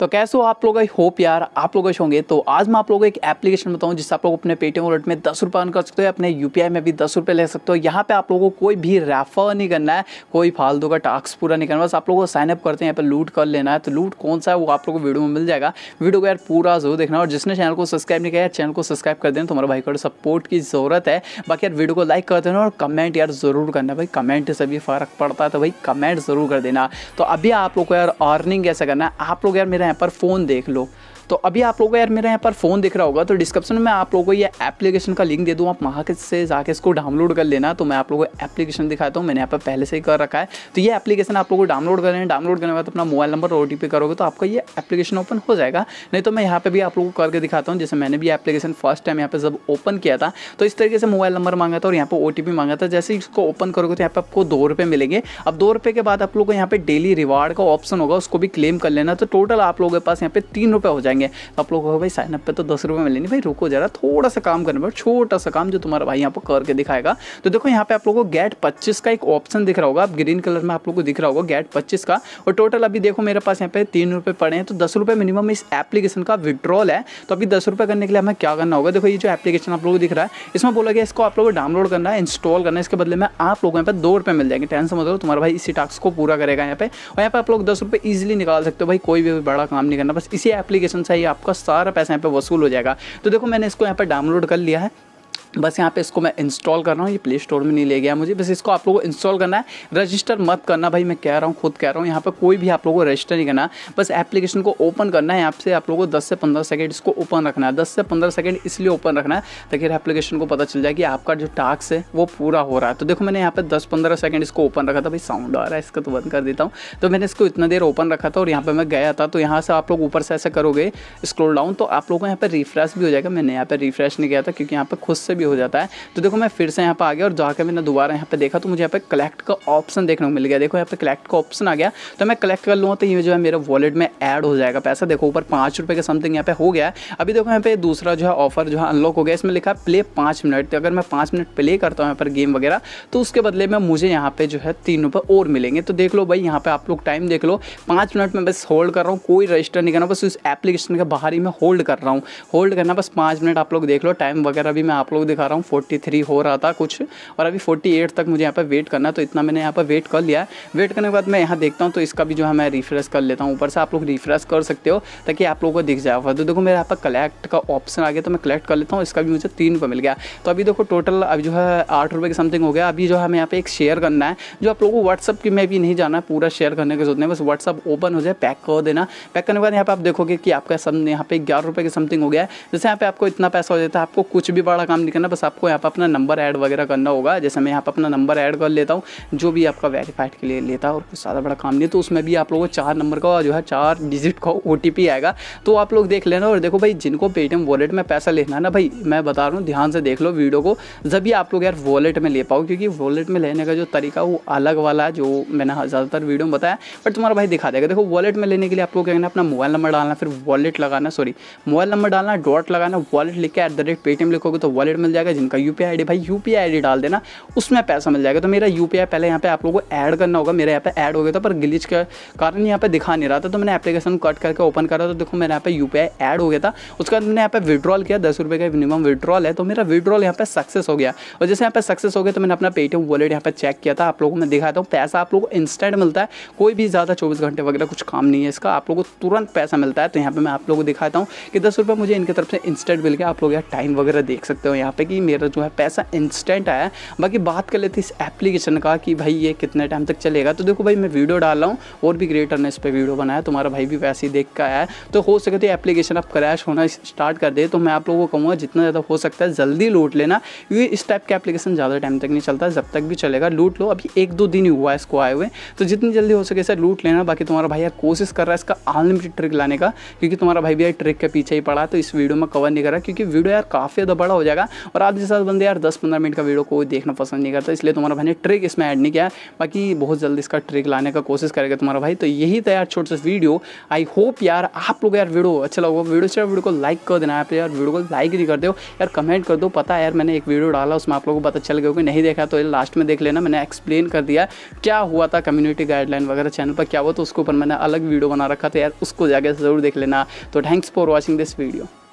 तो कैसे हो आप लोग आई होप यार आप लोग अच्छे होंगे तो आज मैं आप लोगों को एक एप्लीकेशन बताऊं जिससे आप लोग अपने पेटीएम वॉलेट में दस रुपये अन कर सकते हो अपने यूपीआई में भी दस रुपये ले सकते हो यहाँ पे आप लोगों को कोई भी रेफर नहीं करना है कोई फालतू का टास्क पूरा नहीं करना बस आप लोगों को साइनअप करते हैं यहाँ पर लूट कर लेना है तो लूट कौन सा है वो आप लोग को वीडियो में मिल जाएगा वीडियो को यार पूरा जरूर देखना और जिसने चैनल को सब्सक्राइब नहीं किया चैनल को सब्सक्राइब कर देना तो तुम्हारे भाई को सपोर्ट की ज़रूरत है बाकी यार वीडियो को लाइक कर देना और कमेंट यार ज़रूर करना भाई कमेंट से भी फ़र्क पड़ता है तो भाई कमेंट ज़रूर कर देना तो अभी आप लोग को यार अर्निंग कैसे करना है आप लोग यार मेरा हैं पर फ़ोन देख लो तो अभी आप लोगों को यार मेरा यहाँ पर फ़ोन दिख रहा होगा तो डिस्क्रिप्शन में आप लोगों को ये एप्लीकेशन का लिंक दे दूँ आप वहाँ से जाके इसको डाउनलोड कर लेना तो मैं आप लोगों को एप्लीकेशन दिखाता हूँ मैंने यहाँ पर पहले से ही कर रखा है तो ये एप्लीकेशन आप लोगों को डाउनलोड कर डाउनलोड करने के बाद अपना मोबाइल नंबर ओ करोगे तो आपका ये एप्लीकेशन ओपन हो जाएगा नहीं तो मैं यहाँ पर भी आप लोगों को करके दिखाता हूँ जैसे मैंने भी एप्लीकेशन फर्स्ट टाइम यहाँ पर जब ओपन किया था तो इस तरीके से मोबाइल नंबर मांगा था और यहाँ पर ओ मांगा था जैसे इसको ओपन करोगे तो यहाँ पर आपको दो रुपये मिलेंगे अब दो रुपये के बाद आप लोग को यहाँ पे डेली रिवार्ड का ऑप्शन होगा उसको भी क्लेम कर लेना तो टोटल आप लोगों के पास यहाँ पे तीन रुपये हो जाएंगे जाएंगे तो आप लोग कहो भाई साइनअप पे तो दस रुपये में लेनी भाई रुको जरा थोड़ा सा काम करना पड़े छोटा सा काम जो तुम्हारा भाई यहाँ पर करके दिखाएगा तो देखो यहाँ पे आप लोगों को गेट पच्चीस का एक ऑप्शन दिख रहा होगा आप ग्रीन कलर में आप लोग को दिख रहा होगा गेट पच्चीस का और टोटल अभी देखो मेरे पास यहाँ पे तीन रुपये पड़े हैं तो दस रुपये मिनिमम इस एप्लीकेशन का विड्रॉल है तो अभी दस रुपये करने के लिए हमें क्या करना होगा देखो ये जो एप्लीकेशन आप लोगों को दिख रहा है इसमें बोला गया इसको आप लोगों को डाउनलोड करना है इंस्टॉल करना है इसके बदले में आप लोगों यहाँ पर दो रुपये मिल जाएंगे टेंशन मतलब तुम्हारा भाई इसी टास्क को पूरा करेगा यहाँ पे और यहाँ पर आप लोग दस रुपये निकाल सकते हो भाई कोई भी बड़ा काम नहीं करना बस इसी एप्लीकेशन चाहिए आपका सारा पैसा यहाँ पर वसूल हो जाएगा तो देखो मैंने इसको यहाँ पर डाउनलोड कर लिया है बस यहाँ पे इसको मैं इंस्टॉल कर रहा हूँ ये प्ले स्टोर में नहीं ले गया मुझे बस इसको आप लोगों को इंस्टॉल करना है रजिस्टर मत करना भाई मैं कह रहा हूँ खुद कह रहा हूँ यहाँ पर कोई भी आप लोगों को रजिस्टर नहीं करना बस एप्लीकेशन को ओपन करना है यहाँ से आप लोगों को दस से पंद्रह सेकेंड इसको ओपन रखना है दस से पंद्रह सेकेंड इसलिए ओपन रखना है ताकि एप्लीकेशन को पता चल जाए कि आपका जो टास्क है वो पूरा हो रहा है तो देखो मैंने यहाँ पर दस पंद्रह सेकेंड इसको ओपन रखा था भाई साउंड आ रहा है इसका तो बंद कर देता हूँ तो मैंने इसको इतना देर ओपन रखा था और यहाँ पर मैं गया था तो यहाँ से आप लोग ऊपर से ऐसा करोगे स्क्रोल डाउन तो आप लोगों को यहाँ पर रिफ्रेश भी हो जाएगा मैंने यहाँ पर रिफ्रेश नहीं किया था क्योंकि यहाँ पर खुद से भी हो जाता है तो देखो मैं फिर से यहाँ पर आ गया और जाकर मैंने दोबारा यहाँ पर देखा तो मुझे यहाँ पर कलेक्ट का ऑप्शन देखने को मिल गया देखो यहाँ पर कलेक्ट का ऑप्शन आ गया तो मैं कलेक्ट कर लूँगा तो ये जो है मेरे वॉलेट में एड हो जाएगा पैसा देखो ऊपर पाँच के समथिंग यहाँ पर हो गया अभी देखो यहाँ पे दूसरा जो है ऑफर जो है अनलॉक हो गया इसमें लिखा प्ले पाँच मिनट तो अगर मैं पाँच मिनट प्ले करता हूँ यहाँ पर गेम वगैरह तो उसके बदले में मुझे यहाँ पर जो है तीन रुपये और मिलेंगे तो देख लो भाई यहाँ पर आप लोग टाइम देख लो पाँच मिनट में बस होल्ड कर रहा हूँ कोई रजिस्टर नहीं करना बस उस एप्लीकेशन के बाहर ही मैं होल्ड कर रहा हूँ होल्ड करना बस पाँच मिनट आप लोग देख लो टाइम वगैरह भी मैं आप लोग दिखा रहा हूँ फोर्टी हो रहा था कुछ और अभी फोर्टी तक मुझे यहाँ पर वेट करना तो इतना मैंने यहाँ पर वेट कर लिया वेट करने के बाद मैं यहाँ देखता हूँ तो इसका भी जो है मैं रिफ्रेश कर लेता हूँ ऊपर से आप लोग रिफ्रेश कर सकते हो ताकि आप लोगों को दिख जाए तो देखो मेरे यहाँ पर कलेक्ट का ऑप्शन आ गया तो मैं कलेक्ट कर लेता हूँ इसका भी मुझे तीन रुपये मिल गया तो अभी देखो टोटल अभी जो है आठ रुपये के समथिंग हो गया अभी जो है हमें यहाँ पे एक शेयर करना है जो आप लोगों को व्हाट्सअप की मैं भी नहीं जाना है पूरा शेयर करने की जरूरत नहीं बस व्हाट्सअप ओपन हो जाए पैक कर देना पैक करने के बाद यहाँ पर आप देखोगे कि आपका सब यहाँ पे ग्यारह रुपये के समथिंग हो गया जैसे यहाँ पे आपको इतना पैसा हो जाता है आपको कुछ भी बड़ा काम नहीं करना बस आपको यहाँ पर अपना नंबर ऐड वगैरह करना होगा जैसे मैं यहाँ पर अपना नंबर ऐड कर लेता हूँ जो भी आपका वेरीफाइड के लिए लेता है और कुछ ज़्यादा बड़ा काम नहीं तो उसमें भी आप लोगों को चार नंबर का जो है चार डिजिट का ओ आएगा तो आप लोग देख लेना और देखो भाई जिनको पेटीएम वॉलेट में पैसा लेना है ना भाई मैं बता रहा हूँ ध्यान से देख लो वीडियो को जब भी आप लोग यार वॉलेट में ले पाओ क्योंकि वॉलेट में लेने का जो तरीका वो अलग वाला है जो मैंने हाँ ज़्यादातर वीडियो में बताया बट तुम्हारा भाई दिखा देगा देखो वॉलेट में लेने के लिए आपको क्या करना अपना मोबाइल नंबर डालना फिर वॉलेट लगाना सॉरी मोबाइल नंबर डालना डॉट लगाना वॉलेट लिख के एट द रेट पेटीएम लिखोगे तो वॉलेट में मिल जाएगा जिनका यू पी भाई यू पी डाल देना उसमें पैसा मिल जाएगा तो मेरा यू पहले यहाँ पे आप लोगों को ऐड करना होगा मेरे यहाँ पे ऐड हो गया था पर गिलिच के कारण यहाँ पे दिखा नहीं रहा था तो मैंने एप्लीकेशन कट करके ओपन करा तो देखो मेरे यहाँ पे यू पी ऐड हो गया था उसके बाद मैंने यहाँ पे विड्रॉल किया दस रुपये का मिनिमम विड्रॉल है तो मेरा विड्रॉल यहाँ पे सक्सेस हो गया और जैसे यहाँ पे सक्सेस हो गया तो मैंने अपना पेटीएम वॉलेट यहाँ पे चेक किया था आप लोगों को मैं दिखाता हूँ पैसा आप लोग को इंस्टेंट मिलता है कोई भी ज़्यादा चौबीस घंटे वगैरह कुछ काम नहीं है इसका आप लोग को तुरंत पैसा मिलता है तो यहाँ पर मैं आप लोगों को दिखाता हूँ कि दस रुपये मुझे इनकी तरफ से इंस्टेंट मिल गया आप लोग यहाँ टाइम वगैरह देख सकते हो यहाँ पे कि मेरा जो है पैसा इंस्टेंट आया है बाकी बात कर लेते इस एप्लीकेशन का कि भाई ये कितने टाइम तक चलेगा तो देखो भाई मैं वीडियो डाल रहा हूँ और भी ग्रेटर ने इस पर वीडियो बनाया तुम्हारा भाई भी वैसे ही देख कर आया है तो हो सके तो एप्लीकेशन अब क्रैश होना स्टार्ट कर दे तो मैं आप लोगों को कहूँगा जितना ज़्यादा हो सकता है जल्दी लूट लेना क्योंकि इस टाइप का एप्लीकेशन ज़्यादा टाइम तक नहीं चलता जब तक भी चलेगा लूट लो अभी एक दो दिन ही हुआ है इसको आए हुए तो जितनी जल्दी हो सके सर लूट लेना बाकी तुम्हारा भाई यार कोशिश कर रहा है इसका अनलिमिटेड ट्रिक लाने का क्योंकि तुम्हारा भाई भी यार ट्रिक के पीछे ही पड़ा तो इस वीडियो में कवर नहीं कर रहा क्योंकि वीडियो यार काफ़ी ज़्यादा बड़ा हो जाएगा और आधे से बंदे यार दस पंद्रह मिनट का वीडियो कोई देखना पसंद नहीं करता इसलिए तुम्हारा भाई ने ट्रिक इसमें ऐड नहीं किया बाकी बहुत जल्दी इसका ट्रिक लाने का कोशिश करेगा तुम्हारा भाई तो यही था यार छोटे से वीडियो आई होप यार आप लोग यार वीडियो अच्छा लगा वीडियो अच्छा वीडियो को लाइक कर देना आप यार वीडियो को लाइक नहीं कर दो यार कमेंट कर दो पता है यार मैंने एक वीडियो डाला उसमें आप लोगों को पता चल गया कि नहीं देखा तो लास्ट में देख लेना मैंने एक्सप्लेन कर दिया क्या हुआ था कम्युनिटी गाइडलाइन वगैरह चैनल पर क्या हुआ तो उसके ऊपर मैंने अलग वीडियो बना रखा था यार उसको जाकर ज़रूर देख लेना तो thanks for watching this video